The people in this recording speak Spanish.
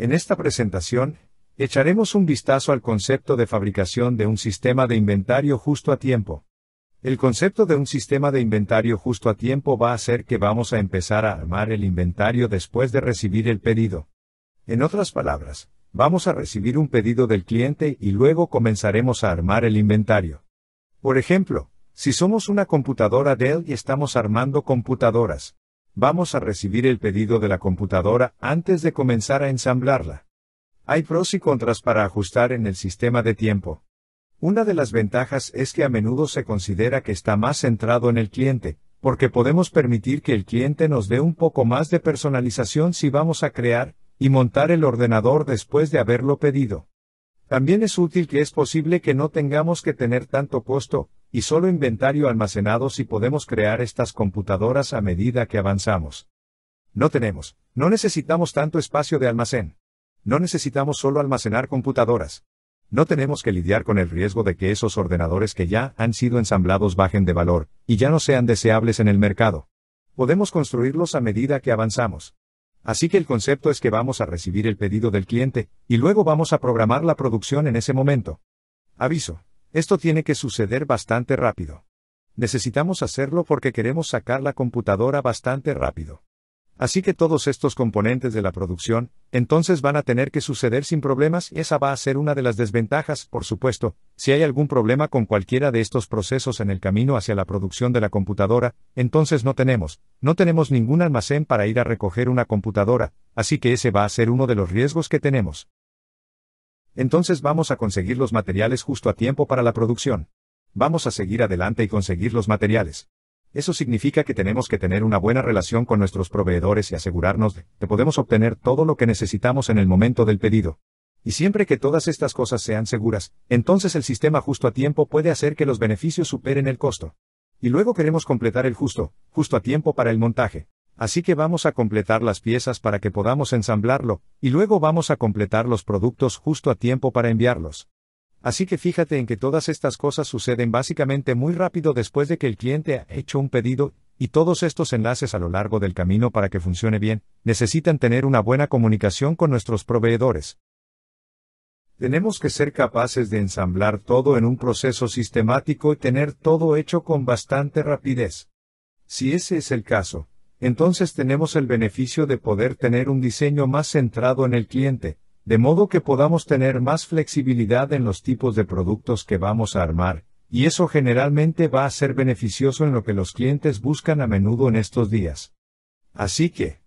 En esta presentación, echaremos un vistazo al concepto de fabricación de un sistema de inventario justo a tiempo. El concepto de un sistema de inventario justo a tiempo va a ser que vamos a empezar a armar el inventario después de recibir el pedido. En otras palabras, vamos a recibir un pedido del cliente y luego comenzaremos a armar el inventario. Por ejemplo, si somos una computadora Dell y estamos armando computadoras, Vamos a recibir el pedido de la computadora antes de comenzar a ensamblarla. Hay pros y contras para ajustar en el sistema de tiempo. Una de las ventajas es que a menudo se considera que está más centrado en el cliente, porque podemos permitir que el cliente nos dé un poco más de personalización si vamos a crear y montar el ordenador después de haberlo pedido. También es útil que es posible que no tengamos que tener tanto costo, y solo inventario almacenado si podemos crear estas computadoras a medida que avanzamos. No tenemos, no necesitamos tanto espacio de almacén. No necesitamos solo almacenar computadoras. No tenemos que lidiar con el riesgo de que esos ordenadores que ya han sido ensamblados bajen de valor, y ya no sean deseables en el mercado. Podemos construirlos a medida que avanzamos. Así que el concepto es que vamos a recibir el pedido del cliente, y luego vamos a programar la producción en ese momento. Aviso, esto tiene que suceder bastante rápido. Necesitamos hacerlo porque queremos sacar la computadora bastante rápido. Así que todos estos componentes de la producción, entonces van a tener que suceder sin problemas y esa va a ser una de las desventajas, por supuesto, si hay algún problema con cualquiera de estos procesos en el camino hacia la producción de la computadora, entonces no tenemos, no tenemos ningún almacén para ir a recoger una computadora, así que ese va a ser uno de los riesgos que tenemos entonces vamos a conseguir los materiales justo a tiempo para la producción. Vamos a seguir adelante y conseguir los materiales. Eso significa que tenemos que tener una buena relación con nuestros proveedores y asegurarnos de que podemos obtener todo lo que necesitamos en el momento del pedido. Y siempre que todas estas cosas sean seguras, entonces el sistema justo a tiempo puede hacer que los beneficios superen el costo. Y luego queremos completar el justo, justo a tiempo para el montaje. Así que vamos a completar las piezas para que podamos ensamblarlo, y luego vamos a completar los productos justo a tiempo para enviarlos. Así que fíjate en que todas estas cosas suceden básicamente muy rápido después de que el cliente ha hecho un pedido, y todos estos enlaces a lo largo del camino para que funcione bien, necesitan tener una buena comunicación con nuestros proveedores. Tenemos que ser capaces de ensamblar todo en un proceso sistemático y tener todo hecho con bastante rapidez. Si ese es el caso, entonces tenemos el beneficio de poder tener un diseño más centrado en el cliente, de modo que podamos tener más flexibilidad en los tipos de productos que vamos a armar, y eso generalmente va a ser beneficioso en lo que los clientes buscan a menudo en estos días. Así que,